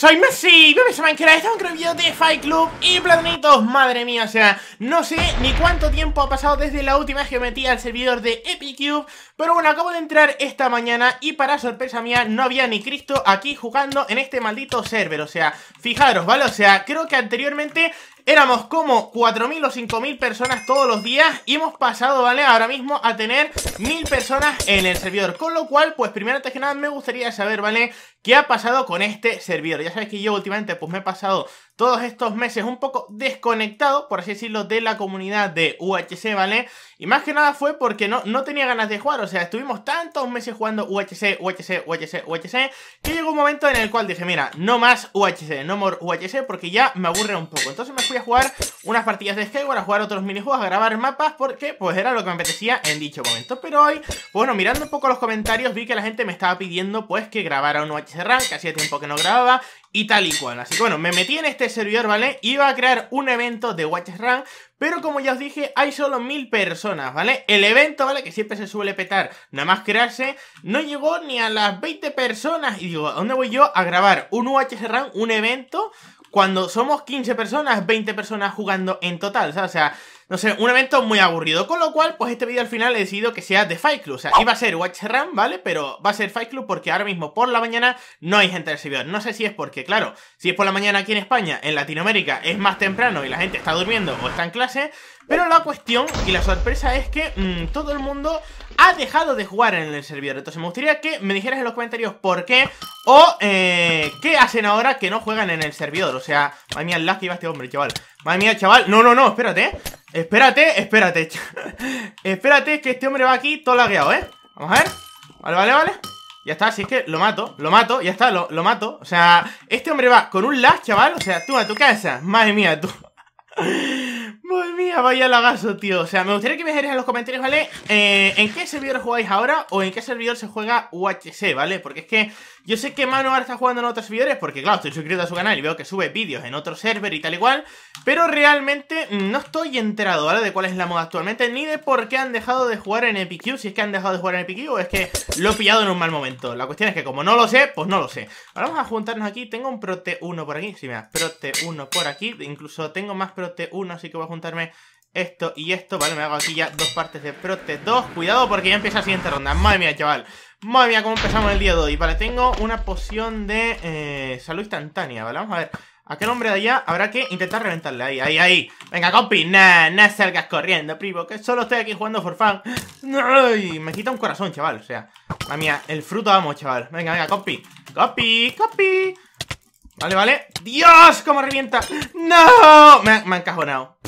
soy Messi, bienvenidos se Minecraft, estamos un video de Fight Club y platonitos, madre mía, o sea, no sé ni cuánto tiempo ha pasado desde la última vez que metí al servidor de Epicube Pero bueno, acabo de entrar esta mañana y para sorpresa mía no había ni Cristo aquí jugando en este maldito server, o sea, fijaros, ¿vale? O sea, creo que anteriormente éramos como 4.000 o 5.000 personas todos los días y hemos pasado, ¿vale? Ahora mismo a tener 1.000 personas en el servidor. Con lo cual, pues primero antes que nada me gustaría saber, ¿vale? ¿Qué ha pasado con este servidor? Ya sabes que yo últimamente pues me he pasado todos estos meses un poco desconectado, por así decirlo, de la comunidad de UHC, ¿vale? Y más que nada fue porque no, no tenía ganas de jugar, o sea, estuvimos tantos meses jugando UHC, UHC, UHC, UHC, que llegó un momento en el cual dije, mira, no más UHC, no more UHC, porque ya me aburre un poco. Entonces me fui a jugar unas partidas de Skyward, a jugar otros minijuegos, a grabar mapas, porque pues era lo que me apetecía en dicho momento. Pero hoy, pues, bueno, mirando un poco los comentarios, vi que la gente me estaba pidiendo pues que grabara un UHC Rank, que hacía tiempo que no grababa, y tal y cual. Así que bueno, me metí en este este servidor, ¿vale? Iba a crear un evento de Watch Run, pero como ya os dije, hay solo mil personas, ¿vale? El evento, ¿vale? Que siempre se suele petar, nada más crearse, no llegó ni a las 20 personas. Y digo, ¿a dónde voy yo a grabar un watch Run, un evento? cuando somos 15 personas, 20 personas jugando en total, O sea, no sé, un evento muy aburrido. Con lo cual, pues este vídeo al final he decidido que sea de Fight Club. O sea, iba a ser Watch Run, ¿vale? Pero va a ser Fight Club porque ahora mismo por la mañana no hay gente del servidor. No sé si es porque, claro, si es por la mañana aquí en España, en Latinoamérica es más temprano y la gente está durmiendo o está en clase. Pero la cuestión y la sorpresa es que mm, todo el mundo ha dejado de jugar en el servidor. Entonces me gustaría que me dijeras en los comentarios por qué o eh, qué hacen ahora que no juegan en el servidor. O sea, madre mía, el que iba este hombre, chaval. Madre mía, chaval. No, no, no, espérate. Eh. Espérate, espérate. espérate que este hombre va aquí todo lagueado, ¿eh? Vamos a ver. Vale, vale, vale. Ya está, si es que lo mato, lo mato, ya está, lo, lo mato. O sea, este hombre va con un lag, chaval. O sea, tú a tu casa. Madre mía, tú. Madre mía, vaya lagazo, tío. O sea, me gustaría que me dijeras en los comentarios, ¿vale? Eh, ¿En qué servidor jugáis ahora o en qué servidor se juega UHC, ¿vale? Porque es que yo sé que Manu ahora está jugando en otros servidores porque, claro, estoy suscrito a su canal y veo que sube vídeos en otro server y tal igual, pero realmente no estoy enterado, ¿vale? De cuál es la moda actualmente ni de por qué han dejado de jugar en EPQ, si es que han dejado de jugar en EPQ o es que lo he pillado en un mal momento. La cuestión es que como no lo sé, pues no lo sé. Ahora vamos a juntarnos aquí. Tengo un Prote 1 por aquí, si me mira, Prote 1 por aquí. Incluso tengo más Prote 1, así que voy a juntarme esto y esto. Vale, me hago aquí ya dos partes de Prote 2. Cuidado porque ya empieza la siguiente ronda. Madre mía, chaval. Madre mía, cómo empezamos el día de hoy. Vale, tengo una poción de eh, salud instantánea. Vale, vamos a ver. Aquel hombre de allá habrá que intentar reventarle. Ahí, ahí, ahí. Venga, compi. no, no salgas corriendo, primo. Que solo estoy aquí jugando for fun. me quita un corazón, chaval. O sea, madre mía, el fruto amo, chaval. Venga, venga, compi. Copy, copy. Vale, vale. ¡Dios! ¡Cómo revienta! ¡No! Me, han cajonado.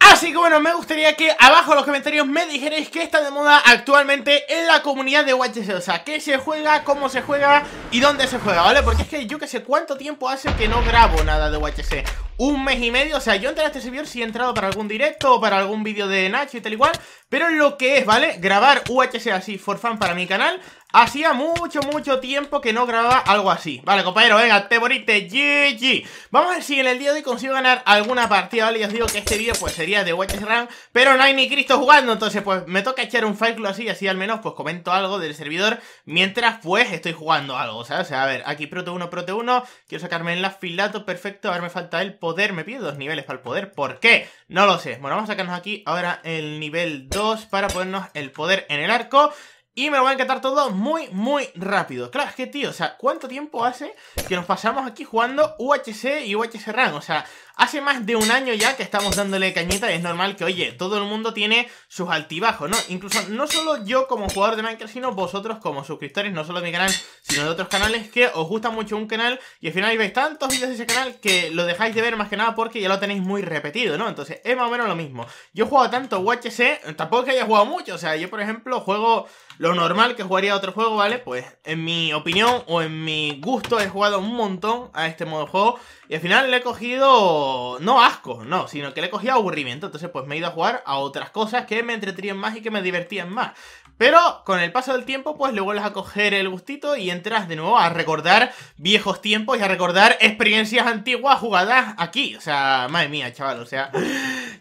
Así que bueno, me gustaría que abajo en los comentarios me dijerais qué está de moda actualmente en la comunidad de YTC. O sea, qué se juega, cómo se juega, y dónde se juega, ¿vale? Porque es que yo que sé cuánto tiempo hace que no grabo nada de UHC Un mes y medio, o sea, yo entré a este servidor si he entrado para algún directo o para algún vídeo de Nacho y tal igual Pero lo que es, ¿vale? Grabar UHC así for fan para mi canal Hacía mucho, mucho tiempo que no grababa algo así Vale, compañero, venga, te moriste, GG Vamos a ver si en el día de hoy consigo ganar alguna partida, ¿vale? Ya os digo que este vídeo pues sería de UHC Run Pero no hay ni Cristo jugando, entonces pues me toca echar un fight club así Así al menos pues comento algo del servidor mientras pues estoy jugando algo o sea, a ver, aquí proto 1, prote 1, quiero sacarme el afilato perfecto, ahora me falta el poder, me pide dos niveles para el poder. ¿Por qué? No lo sé. Bueno, vamos a sacarnos aquí ahora el nivel 2 para ponernos el poder en el arco. Y me lo voy a encantar todo muy, muy rápido. Claro, es que, tío, o sea, ¿cuánto tiempo hace que nos pasamos aquí jugando UHC y UHC Rank? O sea, Hace más de un año ya que estamos dándole cañita y es normal que, oye, todo el mundo tiene sus altibajos, ¿no? Incluso no solo yo como jugador de Minecraft, sino vosotros como suscriptores, no solo de mi canal, sino de otros canales, que os gusta mucho un canal y al final veis tantos vídeos de ese canal que lo dejáis de ver más que nada porque ya lo tenéis muy repetido, ¿no? Entonces es más o menos lo mismo. Yo he jugado tanto UHC, tampoco que haya jugado mucho, o sea, yo por ejemplo juego lo normal que jugaría otro juego, ¿vale? Pues en mi opinión o en mi gusto he jugado un montón a este modo de juego y al final le he cogido no asco, no, sino que le cogía aburrimiento. Entonces, pues me he ido a jugar a otras cosas que me entretenían más y que me divertían más. Pero con el paso del tiempo, pues le vuelves a coger el gustito y entras de nuevo a recordar viejos tiempos y a recordar experiencias antiguas jugadas aquí. O sea, madre mía, chaval, o sea...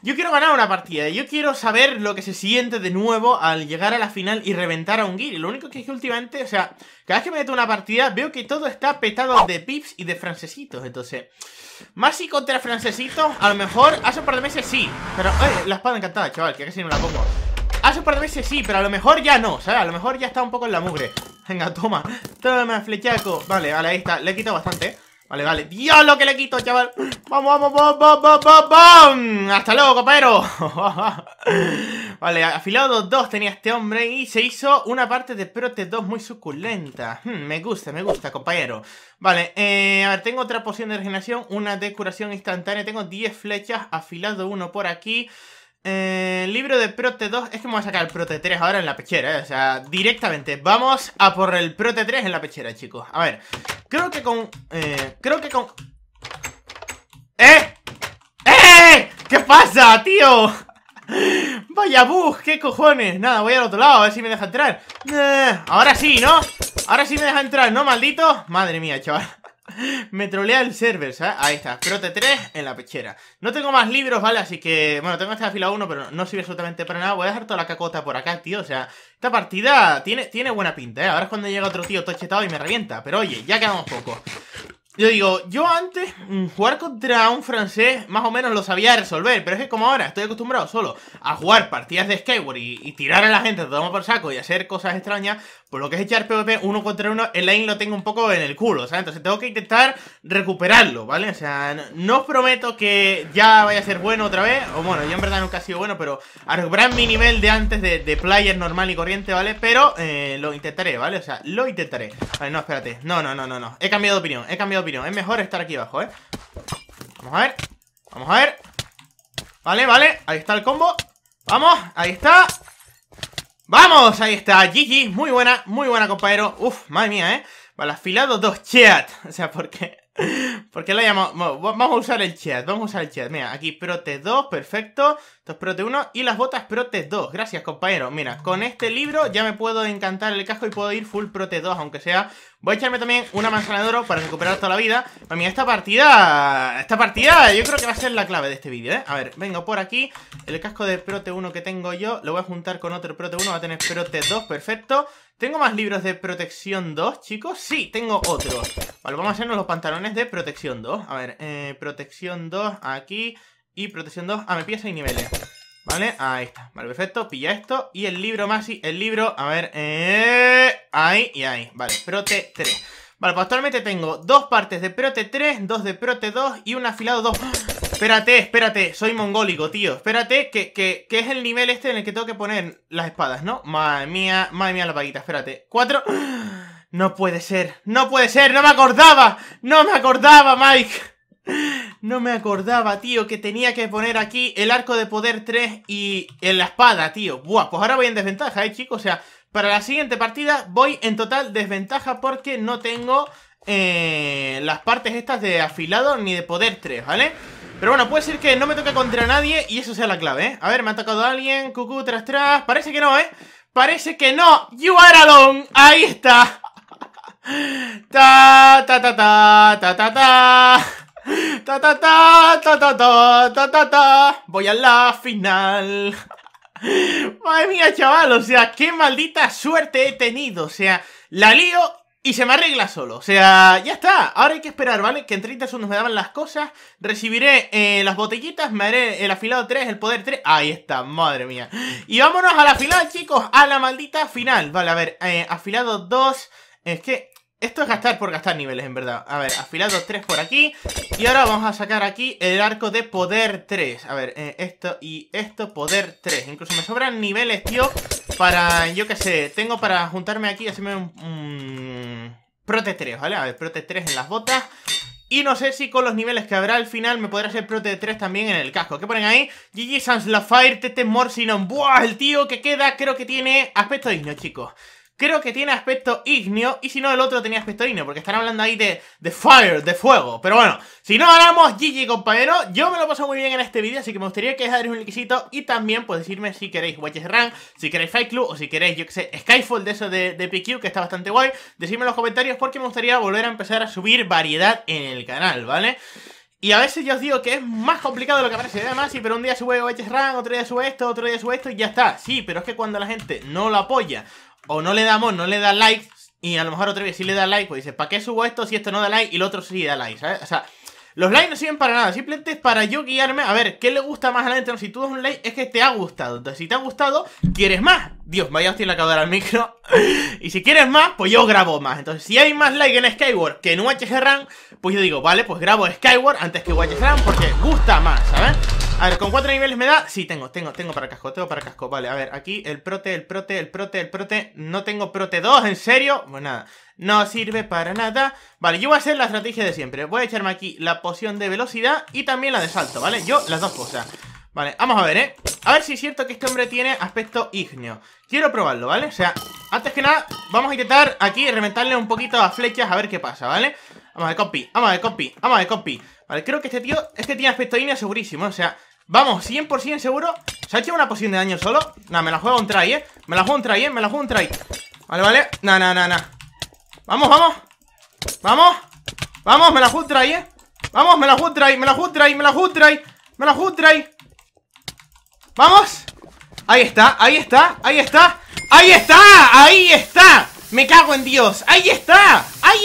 Yo quiero ganar una partida, yo quiero saber lo que se siente de nuevo al llegar a la final y reventar a un guiri. Lo único que es que últimamente, o sea, cada vez que me meto una partida veo que todo está petado de pips y de francesitos. Entonces, más y contra francesitos, a lo mejor hace un par de meses sí. Pero, eh, la espada encantada, chaval, que casi no la pongo. Hace un par de meses sí, pero a lo mejor ya no, ¿sabes? A lo mejor ya está un poco en la mugre. Venga, toma, toma, flechaco. Vale, vale, ahí está, le he quitado bastante, ¿eh? Vale, vale. Dios lo que le quito, chaval. Vamos, vamos, vamos, vamos, vamos, vamos. Hasta luego, compañero! vale, afilado 2 tenía este hombre y se hizo una parte de prote 2 muy suculenta. Hmm, me gusta, me gusta, compañero. Vale, eh, a ver, tengo otra poción de regeneración, una de curación instantánea. Tengo 10 flechas, afilado 1 por aquí. Eh, libro de Prote 2. Es que me voy a sacar el Prote 3 ahora en la pechera, eh. O sea, directamente. Vamos a por el Prote 3 en la pechera, chicos. A ver. Creo que con... Eh, creo que con... ¡Eh! ¡Eh! ¿Qué pasa, tío? Vaya bug, qué cojones Nada, voy al otro lado, a ver si me deja entrar eh, Ahora sí, ¿no? Ahora sí me deja entrar, ¿no, maldito? Madre mía, chaval Me trolea el server, ¿sabes? Ahí está, prote 3 en la pechera. No tengo más libros, ¿vale? Así que, bueno, tengo esta fila 1, pero no sirve absolutamente para nada. Voy a dejar toda la cacota por acá, tío. O sea, esta partida tiene, tiene buena pinta, ¿eh? Ahora es cuando llega otro tío tochetado y me revienta. Pero oye, ya quedamos poco. Yo digo, yo antes mm, jugar contra un francés más o menos lo sabía resolver, pero es que como ahora estoy acostumbrado solo a jugar partidas de skateboard y, tirar a la gente, todo por saco y hacer cosas extrañas, por lo que es echar PvP uno contra uno, el lane lo tengo un poco en el culo, ¿sabes? Entonces tengo que intentar recuperarlo, ¿vale? O sea, no, os prometo que ya vaya a ser bueno otra vez, o bueno, yo en verdad nunca he sido bueno, pero a recuperar mi nivel de antes de, player normal y corriente, ¿vale? Pero eh, lo intentaré, ¿vale? O sea, lo intentaré. Vale, no, espérate, no, no, no, no, no, he cambiado de opinión, he cambiado es mejor estar aquí abajo, ¿eh? Vamos a ver. Vamos a ver. Vale, vale. Ahí está el combo. Vamos. Ahí está. ¡Vamos! Ahí está. GG. Muy buena. Muy buena, compañero. Uf, madre mía, ¿eh? Vale, afilado dos chat. O sea, porque... Porque qué la llamamos? Vamos a usar el chat, vamos a usar el chat. Mira, aquí Prote 2, perfecto. dos Prote 1 y las botas Prote 2. Gracias, compañero. Mira, con este libro ya me puedo encantar el casco y puedo ir full Prote 2, aunque sea. Voy a echarme también una manzana de oro para recuperar toda la vida. para mí esta partida... Esta partida yo creo que va a ser la clave de este vídeo, ¿eh? A ver, vengo por aquí. El casco de Prote 1 que tengo yo lo voy a juntar con otro Prote 1. Va a tener Prote 2, perfecto. ¿Tengo más libros de protección 2, chicos? Sí, tengo otro Vale, vamos a hacernos los pantalones de protección 2. A ver, eh, protección 2 aquí y protección 2. Ah, me pilla 6 niveles. Vale, ahí está. Vale, perfecto. Pilla esto. Y el libro más y el libro, a ver, eh, ahí y ahí. Vale, prote 3. Vale, pues actualmente tengo dos partes de prote 3, dos de prote 2 y un afilado 2. Espérate, espérate, soy mongólico, tío. Espérate, que, es el nivel este en el que tengo que poner las espadas, ¿no? Madre mía, madre mía la paguita, espérate. Cuatro... No puede ser, no puede ser, no me acordaba, no me acordaba, Mike. No me acordaba, tío, que tenía que poner aquí el arco de poder 3 y en la espada, tío. Buah, pues ahora voy en desventaja, eh, chicos. O sea, para la siguiente partida voy en total desventaja porque no tengo eh, las partes estas de afilado ni de poder 3, ¿vale? Pero bueno, puede ser que no me toque contra nadie y eso sea la clave, ¿eh? A ver, me ha tocado alguien, cucú, tras, tras... Parece que no, ¿eh? Parece que no. You are alone. Ahí está. Ta, ta, ta, ta, ta, ta, ta. Ta, ta, ta, ta, ta, ta, ta, ta, Voy a la final. Madre mía, chaval, o sea, qué maldita suerte he tenido. O sea, la lío y se me arregla solo, o sea, ya está, ahora hay que esperar, ¿vale? Que en 30 segundos me daban las cosas, recibiré eh, las botellitas, me haré el afilado 3, el poder 3, ahí está, madre mía Y vámonos a la final, chicos, a la maldita final, vale, a ver, eh, afilado 2, es que esto es gastar por gastar niveles, en verdad. A ver, afilado 3 por aquí. Y ahora vamos a sacar aquí el arco de poder 3. A ver, eh, esto y esto, poder 3. Incluso me sobran niveles, tío, para, yo qué sé, tengo para juntarme aquí y hacerme un Prote 3, ¿vale? A ver, Prote 3 en las botas. Y no sé si con los niveles que habrá al final me podrá ser Prote 3 también en el casco. ¿Qué ponen ahí? GG Sans fire Tete Morsinon. ¡Buah! El tío que queda creo que tiene aspecto digno, chicos. Creo que tiene aspecto ignio y si no el otro tenía aspecto ignio, porque están hablando ahí de, de fire, de fuego. Pero bueno, si no ganamos, GG compañero, yo me lo paso muy bien en este vídeo, así que me gustaría que dejáis un likecito y también pues decirme si queréis Watches Run si queréis Fight Club o si queréis, yo que sé, Skyfall de eso de, de PQ, que está bastante guay. Decidme en los comentarios porque me gustaría volver a empezar a subir variedad en el canal, ¿vale? Y a veces yo os digo que es más complicado de lo que parece. Además, sí, pero un día sube Run otro día sube esto, otro día sube esto y ya está. Sí, pero es que cuando la gente no lo apoya o no le damos, no le da like, y a lo mejor otra vez sí le da like, pues dice, ¿para qué subo esto si esto no da like y el otro sí da like? ¿sabes? O sea, los likes no sirven para nada, simplemente es para yo guiarme a ver qué le gusta más a la gente. si tú das un like, es que te ha gustado. Entonces, si te ha gustado, quieres más. Dios, vaya hostia, le acabo de dar al micro. y si quieres más, pues yo grabo más. Entonces, si hay más like en Skyward que en UHG Run, pues yo digo, vale, pues grabo Skyward antes que UHG Run porque gusta más, ¿sabes? A ver, ¿con cuatro niveles me da? Sí, tengo, tengo, tengo para casco, tengo para casco. Vale, a ver, aquí el prote, el prote, el prote, el prote. No tengo prote 2, ¿en serio? Pues nada, no sirve para nada. Vale, yo voy a hacer la estrategia de siempre. Voy a echarme aquí la poción de velocidad y también la de salto, ¿vale? Yo las dos cosas. Vale, vamos a ver, ¿eh? A ver si es cierto que este hombre tiene aspecto ígneo Quiero probarlo, ¿vale? O sea, antes que nada, vamos a intentar aquí reventarle un poquito a flechas a ver qué pasa, ¿vale? Vamos a ver, vamos a ver, vamos a ver, Vale, creo que este tío, este tiene aspecto línea segurísimo, o sea Vamos, 100% seguro ¿Se ha hecho una poción de daño solo? Nada, me la juego un try, eh Me la juego un try, eh, me la juego un try Vale, vale, nah, nah, nah, nah Vamos, vamos Vamos Vamos, me la juego un try, eh Vamos, me la juego un try, me la juego un try, me la juego un try Me la juego un try Vamos Ahí está, ahí está, ahí está ¡Ahí está! ¡Ahí está! ¡Me cago en Dios! ¡Ahí está! ¡Ahí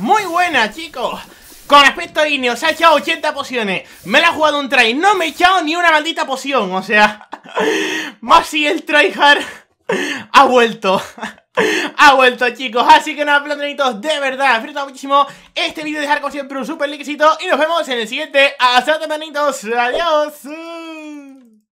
muy buena, chicos. Con aspecto Ineos, se ha echado 80 pociones. Me la ha jugado un try. No me he echado ni una maldita poción. O sea, más si el tryhard ha vuelto. Ha vuelto chicos, así que nada, plantonitos, de verdad, disfrutado muchísimo este vídeo, dejar como siempre un super likecito y nos vemos en el siguiente, hasta plantonitos, adiós